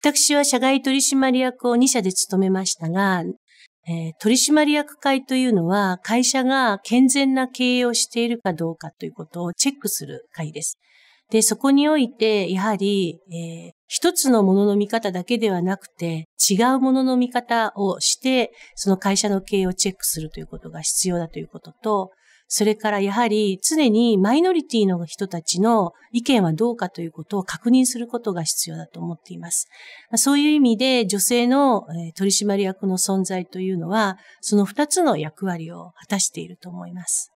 私は社外取締役を2社で務めましたが、えー、取締役会というのは会社が健全な経営をしているかどうかということをチェックする会です。で、そこにおいて、やはり、えー、一つのものの見方だけではなくて、違うものの見方をして、その会社の経営をチェックするということが必要だということと、それからやはり常にマイノリティの人たちの意見はどうかということを確認することが必要だと思っています。そういう意味で女性の取締役の存在というのは、その二つの役割を果たしていると思います。